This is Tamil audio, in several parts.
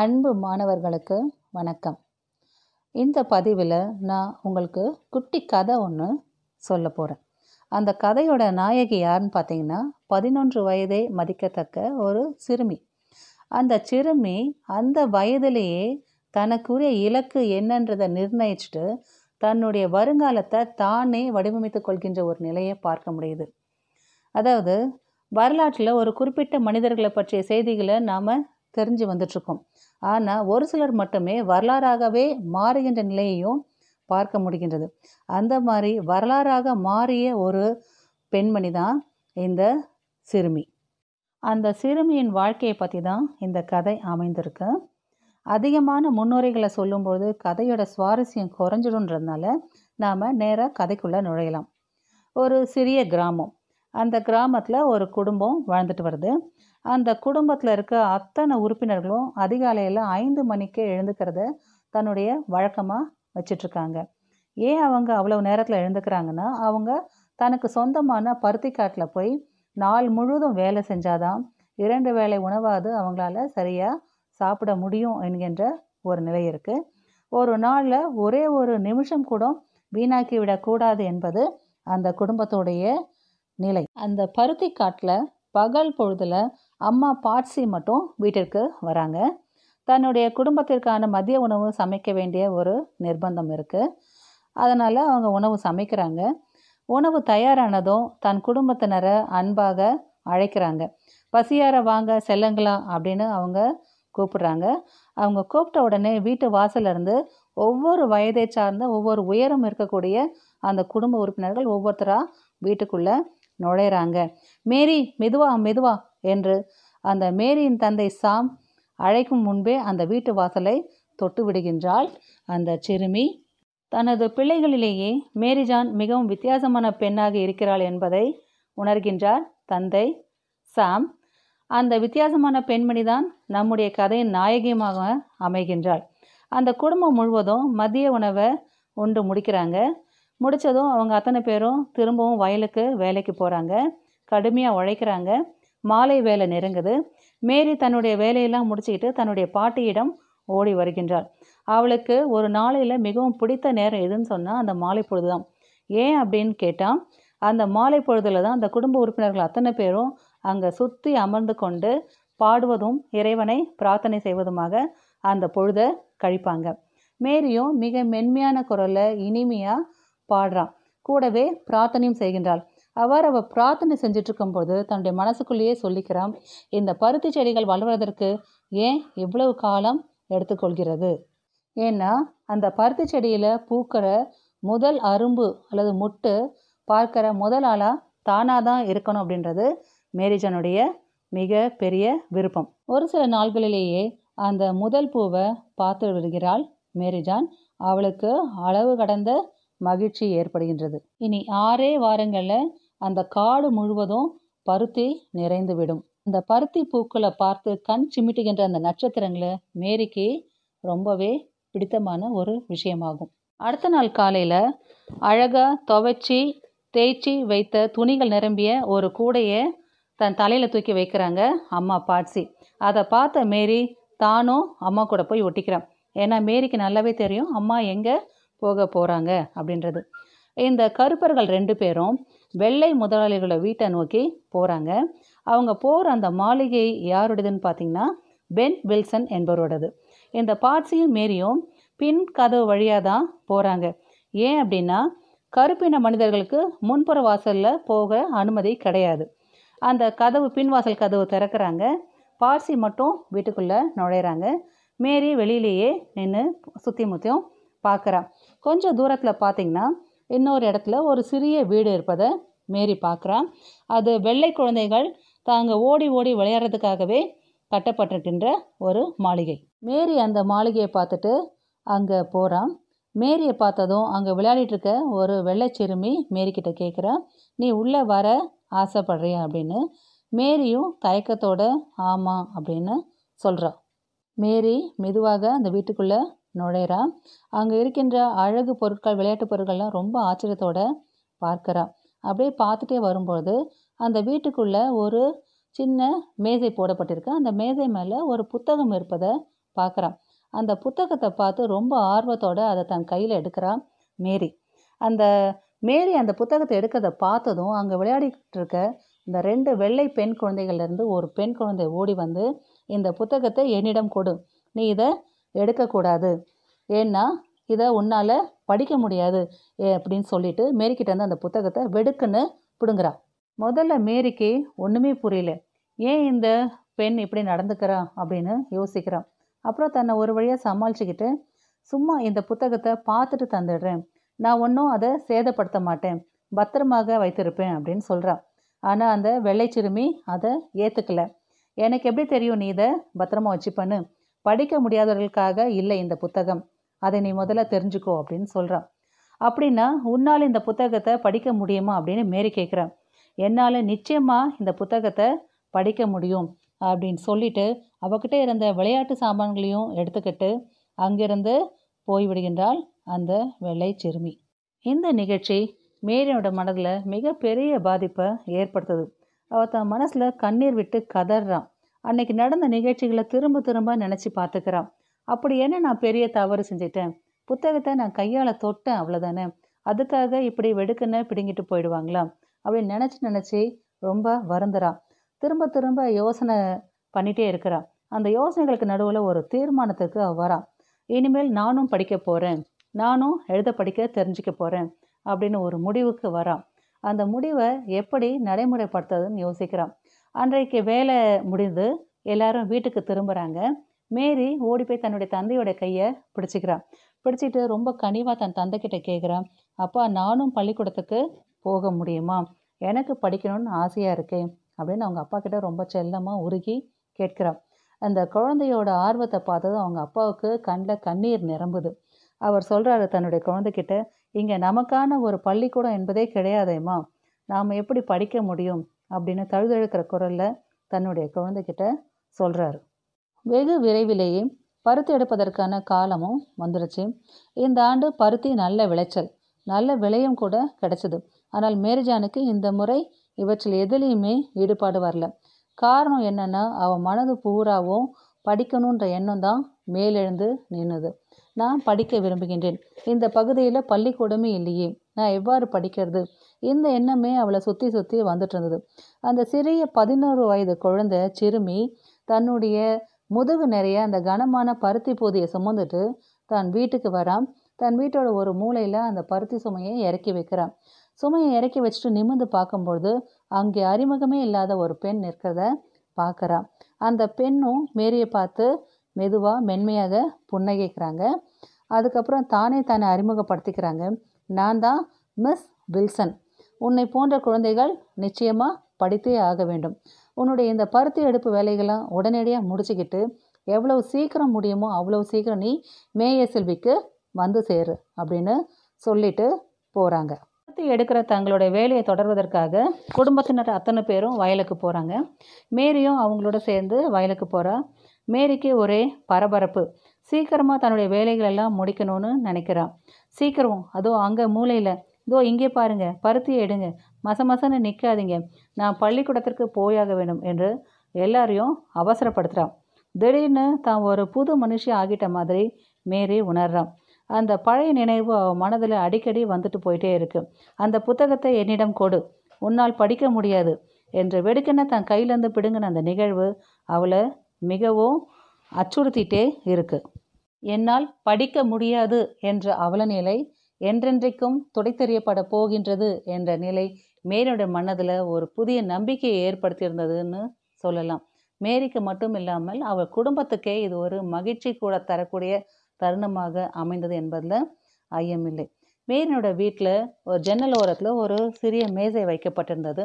அன்பு மாணவர்களுக்கு வணக்கம் இந்த பதிவில் நான் உங்களுக்கு குட்டி கதை ஒன்று சொல்ல போகிறேன் அந்த கதையோட நாயகி யாருன்னு பார்த்தீங்கன்னா பதினொன்று வயதே மதிக்கத்தக்க ஒரு சிறுமி அந்த சிறுமி அந்த வயதிலேயே தனக்குரிய இலக்கு என்னன்றதை நிர்ணயிச்சுட்டு தன்னுடைய வருங்காலத்தை தானே வடிவமைத்து கொள்கின்ற ஒரு நிலையை பார்க்க முடியுது அதாவது வரலாற்றில் ஒரு குறிப்பிட்ட மனிதர்களை பற்றிய செய்திகளை நாம் தெரிஞ்சு வந்துட்டுருக்கோம் ஆனால் ஒரு சிலர் மட்டுமே வரலாறாகவே மாறுகின்ற நிலையையும் பார்க்க முடிகின்றது அந்த மாதிரி வரலாறாக மாறிய ஒரு பெண்மணி தான் இந்த சிறுமி அந்த சிறுமியின் வாழ்க்கையை பற்றி தான் இந்த கதை அமைந்திருக்கு அதிகமான முன்னுரைகளை சொல்லும்போது கதையோட சுவாரஸ்யம் குறைஞ்சிடும்ன்றதுனால நாம் நேராக கதைக்குள்ளே நுழையலாம் ஒரு சிறிய கிராமம் அந்த கிராமத்தில் ஒரு குடும்பம் வாழ்ந்துட்டு வருது அந்த குடும்பத்தில் இருக்க அத்தனை உறுப்பினர்களும் அதிகாலையில் ஐந்து மணிக்கே எழுந்துக்கிறத தன்னுடைய வழக்கமாக வச்சிட்ருக்காங்க ஏன் அவங்க அவ்வளவு நேரத்தில் எழுந்துக்கிறாங்கன்னா அவங்க தனக்கு சொந்தமான பருத்தி காட்டில் போய் நாள் முழுவதும் வேலை செஞ்சாதான் இரண்டு வேளை உணவாது அவங்களால சரியாக சாப்பிட முடியும் என்கின்ற ஒரு நிலை இருக்குது ஒரு நாளில் ஒரே ஒரு நிமிஷம் கூட வீணாக்கி விடக்கூடாது என்பது அந்த குடும்பத்துடைய நிலை அந்த பருத்தி காட்டில் பகல் பொழுதில் அம்மா பாட்சி மட்டும் வீட்டிற்கு வராங்க தன்னுடைய குடும்பத்திற்கான மதிய உணவு சமைக்க வேண்டிய ஒரு நிர்பந்தம் இருக்குது அதனால் அவங்க உணவு சமைக்கிறாங்க உணவு தயாரானதும் தன் குடும்பத்தினரை அன்பாக அழைக்கிறாங்க பசியார வாங்க செல்லங்களா அப்படின்னு அவங்க கூப்பிடுறாங்க அவங்க கூப்பிட்ட உடனே வீட்டு வாசலிருந்து ஒவ்வொரு வயதை சார்ந்த ஒவ்வொரு உயரம் இருக்கக்கூடிய அந்த குடும்ப உறுப்பினர்கள் ஒவ்வொருத்தராக வீட்டுக்குள்ளே நுழையிறாங்க மேரி மெதுவா மெதுவா என்று அந்த மேரியின் தந்தை சாம் அழைக்கும் முன்பே அந்த வீட்டு வாசலை தொட்டு விடுகின்றாள் அந்த சிறுமி தனது பிள்ளைகளிலேயே மேரிஜான் மிகவும் வித்தியாசமான பெண்ணாக இருக்கிறாள் என்பதை உணர்கின்றார் தந்தை சாம் அந்த வித்தியாசமான பெண்மணிதான் நம்முடைய கதையின் நாயகியமாக அமைகின்றாள் அந்த குடும்பம் முழுவதும் மதிய உணவை உண்டு முடிக்கிறாங்க முடித்ததும் அவங்க அத்தனை பேரும் திரும்பவும் வயலுக்கு வேலைக்கு போகிறாங்க கடுமையாக உழைக்கிறாங்க மாலை வேலை நெருங்குது மேரி தன்னுடைய வேலையெல்லாம் முடிச்சுக்கிட்டு தன்னுடைய பாட்டியிடம் ஓடி வருகின்றாள் அவளுக்கு ஒரு நாளையில் மிகவும் பிடித்த நேரம் எதுன்னு சொன்னால் அந்த மாலை பொழுது தான் ஏன் அப்படின்னு கேட்டால் அந்த மாலை பொழுதில் தான் அந்த குடும்ப உறுப்பினர்கள் அத்தனை பேரும் அங்கே சுற்றி அமர்ந்து கொண்டு பாடுவதும் இறைவனை பிரார்த்தனை செய்வதுமாக அந்த பொழுதை கழிப்பாங்க மேரியும் மிக மென்மையான குரலில் இனிமையாக பாடுறான் கூடவே பிரார்த்தனையும் செய்கின்றாள் அவர் அவள் பிரார்த்தனை செஞ்சுட்டு இருக்கும்போது தன்னுடைய மனசுக்குள்ளேயே சொல்லிக்கிறான் இந்த பருத்தி செடிகள் வளர்வதற்கு ஏன் இவ்வளவு காலம் எடுத்துக்கொள்கிறது ஏன்னா அந்த பருத்தி செடியில் பூக்கிற முதல் அரும்பு அல்லது முட்டு பார்க்கிற முதல் ஆளாக தானாக தான் இருக்கணும் அப்படின்றது மேரிஜனுடைய மிக பெரிய விருப்பம் ஒரு சில நாள்களிலேயே அந்த முதல் பூவை பார்த்து விடுகிறாள் மேரிஜான் அவளுக்கு அளவு கடந்த மகிழ்ச்சி ஏற்படுகின்றது இனி ஆறே வாரங்களில் அந்த காடு முழுவதும் பருத்தி நிறைந்துவிடும் அந்த பருத்தி பூக்களை பார்த்து கண் சிமிட்டுகின்ற அந்த நட்சத்திரங்களை மேரிக்கு ரொம்பவே பிடித்தமான ஒரு விஷயமாகும் அடுத்த நாள் காலையில் அழகாக துவைச்சி தேய்ச்சி வைத்த துணிகள் நிரம்பிய ஒரு கூடையை தன் தலையில் தூக்கி வைக்கிறாங்க அம்மா பாட்சி அதை பார்த்த மேரி தானும் அம்மா கூட போய் ஒட்டிக்கிறான் ஏன்னா மேரிக்கு நல்லாவே தெரியும் அம்மா எங்கே போக போகிறாங்க அப்படின்றது இந்த கருப்பர்கள் ரெண்டு பேரும் வெள்ளை முதலாளிகளோட வீட்டை நோக்கி போகிறாங்க அவங்க போகிற அந்த மாளிகை யாருடையதுன்னு பார்த்தீங்கன்னா பென் வில்சன் என்பவரோடது இந்த பாட்சியும் மேரியும் பின் கதவு வழியாக தான் போகிறாங்க ஏன் அப்படின்னா கருப்பின மனிதர்களுக்கு முன்புற வாசலில் போக அனுமதி கிடையாது அந்த கதவு பின்வாசல் கதவு திறக்கிறாங்க பார்சி மட்டும் வீட்டுக்குள்ளே நுழையிறாங்க மேரி வெளியிலேயே நின்று சுற்றி முற்றியும் பார்க்குறான் கொஞ்சம் தூரத்தில் பார்த்தீங்கன்னா இன்னொரு இடத்துல ஒரு சிறிய வீடு இருப்பதை மேரி பார்க்குறான் அது வெள்ளை குழந்தைகள் தாங்கள் ஓடி ஓடி விளையாடுறதுக்காகவே கட்டப்பட்டிருக்கின்ற ஒரு மாளிகை மேரி அந்த மாளிகையை பார்த்துட்டு அங்கே போகிறான் மேரியை பார்த்ததும் அங்கே விளையாடிட்டு இருக்க ஒரு வெள்ளை சிறுமி மேரிக்கிட்ட கேட்குறா நீ உள்ளே வர ஆசைப்படுறியா அப்படின்னு மேரியும் தயக்கத்தோட ஆமாம் அப்படின்னு சொல்கிறா மேரி மெதுவாக அந்த வீட்டுக்குள்ளே நுழையிறா அங்கே இருக்கின்ற அழகு பொருட்கள் விளையாட்டு பொருட்கள்லாம் ரொம்ப ஆச்சரியத்தோட பார்க்குறா அப்படியே பார்த்துட்டே வரும்போது அந்த வீட்டுக்குள்ளே ஒரு சின்ன மேஜை போடப்பட்டிருக்கு அந்த மேஜை மேலே ஒரு புத்தகம் இருப்பதை பார்க்குறான் அந்த புத்தகத்தை பார்த்து ரொம்ப ஆர்வத்தோடு அதை தன் கையில் எடுக்கிறான் மேரி அந்த மேரி அந்த புத்தகத்தை எடுக்கிறத பார்த்ததும் அங்கே விளையாடிக்கிட்டு இருக்க இந்த ரெண்டு வெள்ளை பெண் குழந்தைகள்லேருந்து ஒரு பெண் குழந்தை ஓடி வந்து இந்த புத்தகத்தை என்னிடம் கொடு நீ இதை எடுக்கக்கூடாது ஏன்னா இதை உன்னால் படிக்க முடியாது அப்படின்னு சொல்லிட்டு மேரிக்கிட்ட வந்து அந்த புத்தகத்தை வெடுக்குன்னு பிடுங்குறா முதல்ல மேரிக்கு ஒன்றுமே புரியல ஏன் இந்த பெண் இப்படி நடந்துக்கிறா அப்படின்னு யோசிக்கிறான் அப்புறம் தன்னை ஒரு வழியாக சமாளிச்சுக்கிட்டு சும்மா இந்த புத்தகத்தை பார்த்துட்டு தந்துடுறேன் நான் ஒன்றும் அதை சேதப்படுத்த மாட்டேன் பத்திரமாக வைத்திருப்பேன் அப்படின்னு சொல்கிறான் ஆனால் அந்த வெள்ளை சிறுமி அதை ஏற்றுக்கல எனக்கு எப்படி தெரியும் நீ இதை பத்திரமா வச்சுப்பண்ணு படிக்க முடியாதவர்களுக்காக இல்லை இந்த புத்தகம் அதை நீ முதல்ல தெரிஞ்சுக்கோ அப்படின்னு சொல்கிறான் அப்படின்னா உன்னால் இந்த புத்தகத்தை படிக்க முடியுமா அப்படின்னு மேரி கேட்குறான் என்னால் நிச்சயமாக இந்த புத்தகத்தை படிக்க முடியும் அப்படின்னு சொல்லிட்டு அவகிட்ட இருந்த விளையாட்டு சாமான்களையும் எடுத்துக்கிட்டு அங்கிருந்து போய்விடுகின்றால் அந்த வெள்ளை சிறுமி இந்த நிகழ்ச்சி மேரியோட மனதில் மிகப்பெரிய பாதிப்பை ஏற்படுத்துது அவள் தன் மனசில் கண்ணீர் விட்டு கதறான் அன்னைக்கு நடந்த நிகழ்ச்சிகளை திரும்ப திரும்ப நினச்சி பார்த்துக்கிறான் அப்படி என்ன நான் பெரிய தவறு செஞ்சிட்டேன் புத்தகத்தை நான் கையால் தொட்டேன் அவ்வளோதானே அதுக்காக இப்படி வெடுக்குன்னு பிடுங்கிட்டு போயிடுவாங்களா அப்படின்னு நினச்சி நினச்சி ரொம்ப வருந்துறான் திரும்ப திரும்ப யோசனை பண்ணிகிட்டே இருக்கிறான் அந்த யோசனைகளுக்கு நடுவில் ஒரு தீர்மானத்துக்கு வரான் இனிமேல் நானும் படிக்க போகிறேன் நானும் எழுத படிக்க தெரிஞ்சுக்க போகிறேன் அப்படின்னு ஒரு முடிவுக்கு வரான் அந்த முடிவை எப்படி நடைமுறைப்படுத்துறதுன்னு யோசிக்கிறான் அன்றைக்கு வேலை முடிந்து எல்லாரும் வீட்டுக்கு திரும்புகிறாங்க மேரி ஓடி போய் தன்னுடைய தந்தையோட கையை பிடிச்சிக்கிறான் பிடிச்சிட்டு ரொம்ப கனிவாக தன் தந்தைக்கிட்ட கேட்குறான் அப்பா நானும் பள்ளிக்கூடத்துக்கு போக முடியுமா எனக்கு படிக்கணும்னு ஆசையாக இருக்கேன் அப்படின்னு அவங்க அப்பா கிட்ட ரொம்ப செல்லமாக உருகி கேட்குறான் அந்த குழந்தையோட ஆர்வத்தை பார்த்ததும் அவங்க அப்பாவுக்கு கண்ணில் கண்ணீர் நிரம்புது அவர் சொல்கிறாரு தன்னுடைய குழந்தைக்கிட்ட இங்கே நமக்கான ஒரு பள்ளிக்கூடம் என்பதே கிடையாதேம்மா நாம் எப்படி படிக்க முடியும் அப்படின்னு தழுதழுக்கிற குரலில் தன்னுடைய குழந்தைகிட்ட சொல்கிறாரு வெகு விரைவிலேயே பருத்தி எடுப்பதற்கான காலமும் வந்துருச்சு இந்த ஆண்டு பருத்தி நல்ல விளைச்சல் நல்ல விலையும் கூட கிடைச்சிது ஆனால் மேரிஜானுக்கு இந்த முறை இவற்றில் எதுலேயுமே ஈடுபாடு வரல காரணம் என்னென்னா அவன் மனது பூராவும் படிக்கணுன்ற எண்ணம் தான் மேலெழுந்து நின்னுது நான் படிக்க விரும்புகின்றேன் இந்த பகுதியில் பள்ளிக்கூடமே இல்லையே நான் எவ்வாறு படிக்கிறது இந்த எண்ணமே அவளை சுற்றி சுற்றி வந்துட்டு இருந்தது அந்த சிறிய பதினோரு வயது குழந்தை சிறுமி தன்னுடைய முதுகு நிறைய அந்த கனமான பருத்தி பூதியை சுமந்துட்டு தான் வீட்டுக்கு வரான் தன் வீட்டோட ஒரு மூலையில் அந்த பருத்தி சுமையை இறக்கி வைக்கிறான் சுமையை இறக்கி வச்சுட்டு நிமிந்து பார்க்கும்பொழுது அங்கே அறிமுகமே இல்லாத ஒரு பெண் நிற்கிறத பார்க்குறான் அந்த பெண்ணும் மேரியை பார்த்து மெதுவாக மென்மையாக புன்னகைக்கிறாங்க அதுக்கப்புறம் தானே தானே அறிமுகப்படுத்திக்கிறாங்க நான் தான் மிஸ் வில்சன் உன்னை போன்ற குழந்தைகள் நிச்சயமாக படித்தே ஆக வேண்டும் உன்னுடைய இந்த பருத்தி எடுப்பு வேலைகள்லாம் உடனடியாக முடிச்சுக்கிட்டு எவ்வளவு சீக்கிரம் முடியுமோ அவ்வளோ சீக்கிரம் நீ செல்விக்கு வந்து சேரு அப்படின்னு சொல்லிட்டு போகிறாங்க பருத்தி எடுக்கிற தங்களுடைய வேலையை தொடர்வதற்காக குடும்பத்தினர் அத்தனை பேரும் வயலுக்கு போகிறாங்க மேரியும் அவங்களோட சேர்ந்து வயலுக்கு போகிறா மேரிக்கு ஒரே பரபரப்பு சீக்கிரமாக தன்னுடைய வேலைகளெல்லாம் முடிக்கணும்னு நினைக்கிறான் சீக்கிரம் அதோ அங்கே மூலையில் இதோ இங்கே பாருங்க பருத்தியை எடுங்க மச மசன்னு நிற்காதீங்க நான் பள்ளிக்கூடத்திற்கு போயாக வேண்டும் என்று எல்லாரையும் அவசரப்படுத்துகிறான் திடீர்னு தான் ஒரு புது மனுஷன் ஆகிட்ட மாதிரி மேரி உணர்றான் அந்த பழைய நினைவு அவன் மனதில் அடிக்கடி வந்துட்டு போயிட்டே இருக்கு அந்த புத்தகத்தை என்னிடம் கொடு உன்னால் படிக்க முடியாது என்று வெடுக்கென தன் கையிலேருந்து பிடுங்கின அந்த நிகழ்வு அவளை மிகவும் அச்சுறுத்திட்டே இருக்குது என்னால் படிக்க முடியாது என்ற அவலநிலை என்றென்றைக்கும் துடைத்தெறியப்பட போகின்றது என்ற நிலை மேரியோட மனதில் ஒரு புதிய நம்பிக்கையை ஏற்படுத்தியிருந்ததுன்னு சொல்லலாம் மேரிக்கு மட்டும் இல்லாமல் அவள் குடும்பத்துக்கே இது ஒரு மகிழ்ச்சி கூட தரக்கூடிய தருணமாக அமைந்தது என்பதில் ஐயமில்லை மேரினோட வீட்டில் ஒரு ஜன்னல் ஓரத்தில் ஒரு சிறிய மேசை வைக்கப்பட்டிருந்தது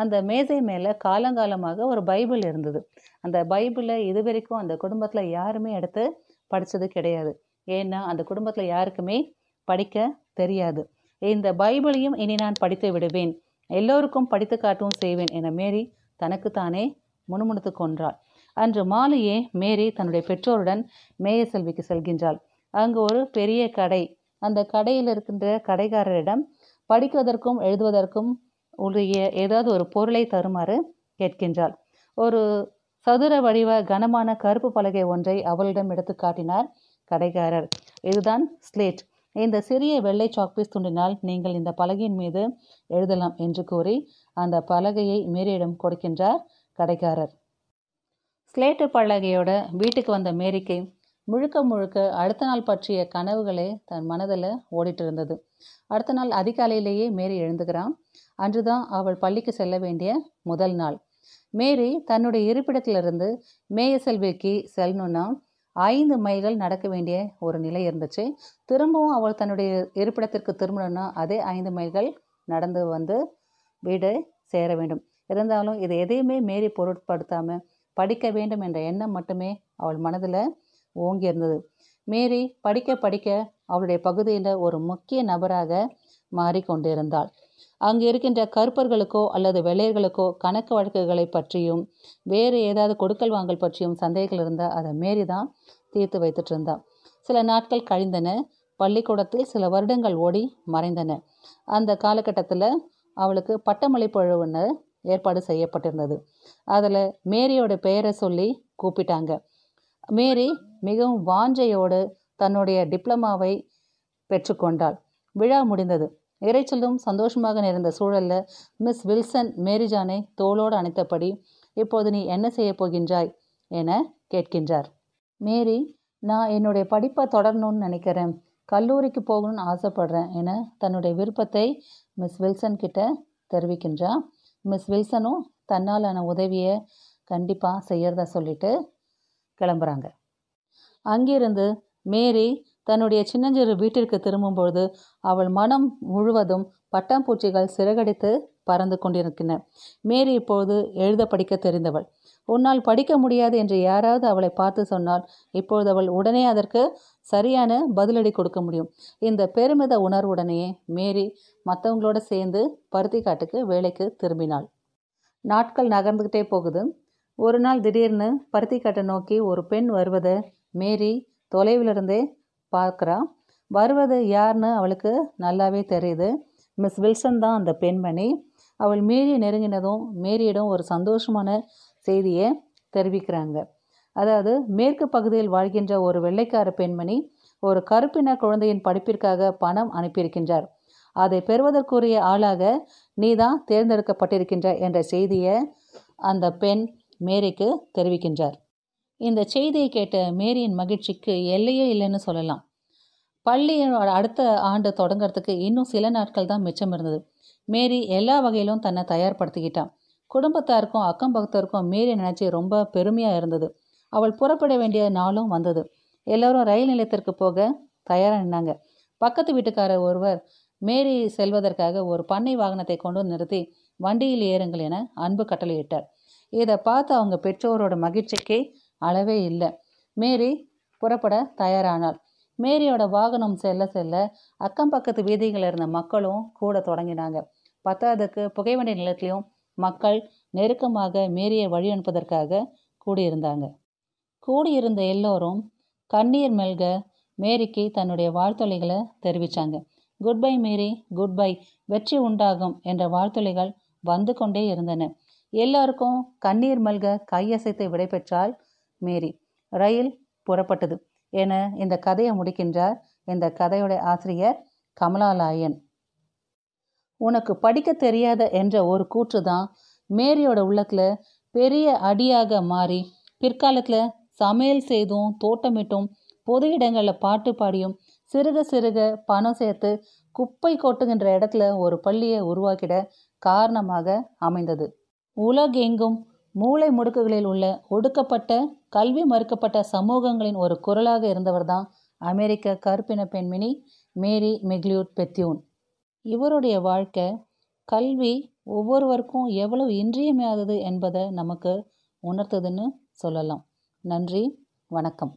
அந்த மேசை மேலே காலங்காலமாக ஒரு பைபிள் இருந்தது அந்த பைபிளை இது வரைக்கும் அந்த குடும்பத்தில் யாருமே எடுத்து படித்தது கிடையாது ஏன்னா அந்த குடும்பத்தில் யாருக்குமே படிக்க தெரியாது இந்த பைபிளையும் இனி நான் படித்து விடுவேன் எல்லோருக்கும் படித்து காட்டவும் செய்வேன் என மேரி தனக்குத்தானே முணுமுணுத்து கொன்றாள் அன்று மாலையே மேரி தன்னுடைய பெற்றோருடன் மேய செல்விக்கு செல்கின்றாள் அங்கு ஒரு பெரிய கடை அந்த கடையில் இருக்கின்ற கடைக்காரரிடம் படிக்குவதற்கும் எழுதுவதற்கும் உரிய ஏதாவது ஒரு பொருளை தருமாறு கேட்கின்றாள் ஒரு சதுர வடிவ கனமான கருப்பு பலகை ஒன்றை அவளிடம் எடுத்து காட்டினார் கடைக்காரர் இதுதான் ஸ்லேட் இந்த சிறிய வெள்ளை சாக்பீஸ் துண்டினால் நீங்கள் இந்த பலகையின் மீது எழுதலாம் என்று கூறி அந்த பலகையை மேரியிடம் கொடுக்கின்றார் கடைக்காரர் ஸ்லேட்டு பலகையோட வீட்டுக்கு வந்த மேரிக்கு முழுக்க முழுக்க அடுத்த நாள் பற்றிய கனவுகளே தன் மனதில் ஓடிட்டு இருந்தது அடுத்த நாள் அதிகாலையிலேயே மேரி எழுந்துக்கிறான் அன்றுதான் அவள் பள்ளிக்கு செல்ல வேண்டிய முதல் நாள் மேரி தன்னுடைய இருப்பிடத்திலிருந்து மேயசெல்விக்கு செல்லணும்னா ஐந்து மைல்கள் நடக்க வேண்டிய ஒரு நிலை இருந்துச்சு திரும்பவும் அவள் தன்னுடைய இருப்பிடத்திற்கு திரும்பணும்னா அதே ஐந்து மைல்கள் நடந்து வந்து வீடு சேர வேண்டும் இருந்தாலும் இதை எதையுமே மேரி பொருட்படுத்தாமல் படிக்க வேண்டும் என்ற எண்ணம் மட்டுமே அவள் மனதில் ஓங்கி இருந்தது மேரி படிக்க படிக்க அவளுடைய பகுதியில் ஒரு முக்கிய நபராக மாறிக்கொண்டிருந்தாள் அங்கு இருக்கின்ற கருப்பர்களுக்கோ அல்லது வெள்ளையர்களுக்கோ கணக்கு வழக்குகளை பற்றியும் வேறு ஏதாவது கொடுக்கல் வாங்கல் பற்றியும் சந்தேகங்கள் இருந்தால் அதை மாரி தான் தீர்த்து வைத்துட்டு இருந்தான் சில நாட்கள் கழிந்தன பள்ளிக்கூடத்தில் சில வருடங்கள் ஓடி மறைந்தன அந்த காலகட்டத்தில் அவளுக்கு பட்டமளிப்பழுவுன்னு ஏற்பாடு செய்யப்பட்டிருந்தது அதில் மேரியோட பெயரை சொல்லி கூப்பிட்டாங்க மேரி மிகவும் வாஞ்சையோடு தன்னுடைய டிப்ளமாவை பெற்றுக்கொண்டாள் விழா முடிந்தது இரைச்சலும் சந்தோஷமாக நிறைந்த சூழலில் மிஸ் வில்சன் மேரிஜானை தோளோடு அணைத்தபடி இப்போது நீ என்ன செய்ய போகின்றாய் என கேட்கின்றார் மேரி நான் என்னுடைய படிப்பை தொடரணும்னு நினைக்கிறேன் கல்லூரிக்கு போகணும்னு ஆசைப்படுறேன் என தன்னுடைய விருப்பத்தை மிஸ் வில்சன் கிட்ட தெரிவிக்கின்றா மிஸ் வில்சனும் தன்னாலான உதவியை கண்டிப்பாக செய்யறதா சொல்லிட்டு கிளம்புறாங்க அங்கிருந்து மேரி தன்னுடைய சின்னஞ்சிறு வீட்டிற்கு திரும்பும்பொழுது அவள் மனம் முழுவதும் பட்டாம்பூச்சிகள் சிறகடித்து பறந்து கொண்டிருக்கின்றன மேரி இப்பொழுது எழுத படிக்க தெரிந்தவள் உன்னால் படிக்க முடியாது என்று யாராவது அவளை பார்த்து சொன்னால் இப்பொழுது அவள் உடனே அதற்கு சரியான பதிலடி கொடுக்க முடியும் இந்த பெருமித உணர்வுடனேயே மேரி மற்றவங்களோட சேர்ந்து பருத்திக்காட்டுக்கு வேலைக்கு திரும்பினாள் நாட்கள் நகர்ந்துக்கிட்டே போகுது ஒரு நாள் திடீர்னு பருத்திக்காட்டை நோக்கி ஒரு பெண் வருவதை மேரி தொலைவிலிருந்தே பார்க்குறா வருவது யாருன்னு அவளுக்கு நல்லாவே தெரியுது மிஸ் வில்சன் தான் அந்த பெண்மணி அவள் மேரி நெருங்கினதும் மேரியிடம் ஒரு சந்தோஷமான செய்தியை தெரிவிக்கிறாங்க அதாவது மேற்கு பகுதியில் வாழ்கின்ற ஒரு வெள்ளைக்கார பெண்மணி ஒரு கருப்பின குழந்தையின் படிப்பிற்காக பணம் அனுப்பியிருக்கின்றார் அதை பெறுவதற்குரிய ஆளாக நீதான் தேர்ந்தெடுக்கப்பட்டிருக்கின்ற என்ற செய்தியை அந்த பெண் மேரிக்கு தெரிவிக்கின்றார் இந்த செய்தியை கேட்ட மேரியின் மகிழ்ச்சிக்கு எல்லையே இல்லைன்னு சொல்லலாம் பள்ளியோட அடுத்த ஆண்டு தொடங்கிறதுக்கு இன்னும் சில நாட்கள் தான் மிச்சம் இருந்தது மேரி எல்லா வகையிலும் தன்னை தயார்படுத்திக்கிட்டான் குடும்பத்தாருக்கும் அக்கம் பக்தருக்கும் மேரி நினச்சி ரொம்ப பெருமையாக இருந்தது அவள் புறப்பட வேண்டிய நாளும் வந்தது எல்லோரும் ரயில் நிலையத்திற்கு போக தயாராக நின்னாங்க பக்கத்து வீட்டுக்காரர் ஒருவர் மேரி செல்வதற்காக ஒரு பண்ணை வாகனத்தை கொண்டு நிறுத்தி வண்டியில் ஏறுங்கள் என அன்பு கட்டளையிட்டார் இதை பார்த்து அவங்க பெற்றோரோட மகிழ்ச்சிக்கு அளவே இல்லை மேரி புறப்பட தயாரானாள் மேரியோட வாகனம் செல்ல செல்ல அக்கம் பக்கத்து வீதிகளில் இருந்த மக்களும் கூட தொடங்கினாங்க பத்தாவதுக்கு புகைவண்டி நிலத்திலையும் மக்கள் நெருக்கமாக மேரியை வழி அனுப்பதற்காக கூடியிருந்தாங்க கூடியிருந்த எல்லோரும் கண்ணீர் மெல்க மேரிக்கு தன்னுடைய வாழ்த்தொலைகளை தெரிவித்தாங்க good bye Mary good bye வெற்றி உண்டாகும் என்ற வாழ்த்தொலைகள் வந்து கொண்டே இருந்தன எல்லோருக்கும் கண்ணீர் மல்க கையசைத்து விடைபெற்றால் மேரி ரயில் புறப்பட்டது என இந்த கதையை முடிக்கின்றார் இந்த கதையுடைய ஆசிரியர் கமலாலாயன் உனக்கு படிக்க தெரியாத என்ற ஒரு கூற்று தான் மேரியோட உள்ளத்தில் பெரிய அடியாக மாறி பிற்காலத்தில் சமையல் செய்தும் தோட்டமிட்டும் பொது இடங்களில் பாட்டு பாடியும் சிறுக சிறுக பணம் சேர்த்து குப்பை கொட்டுகின்ற இடத்துல ஒரு பள்ளியை உருவாக்கிட காரணமாக அமைந்தது உலகெங்கும் மூளை முடுக்குகளில் உள்ள ஒடுக்கப்பட்ட கல்வி மறுக்கப்பட்ட சமூகங்களின் ஒரு குரலாக இருந்தவர் தான் அமெரிக்க கருப்பின பெண்மணி மேரி மெக்லியூட் பெத்தியூன் இவருடைய வாழ்க்கை கல்வி ஒவ்வொருவருக்கும் எவ்வளவு இன்றியமையாதது என்பதை நமக்கு உணர்த்ததுன்னு சொல்லலாம் நன்றி வணக்கம்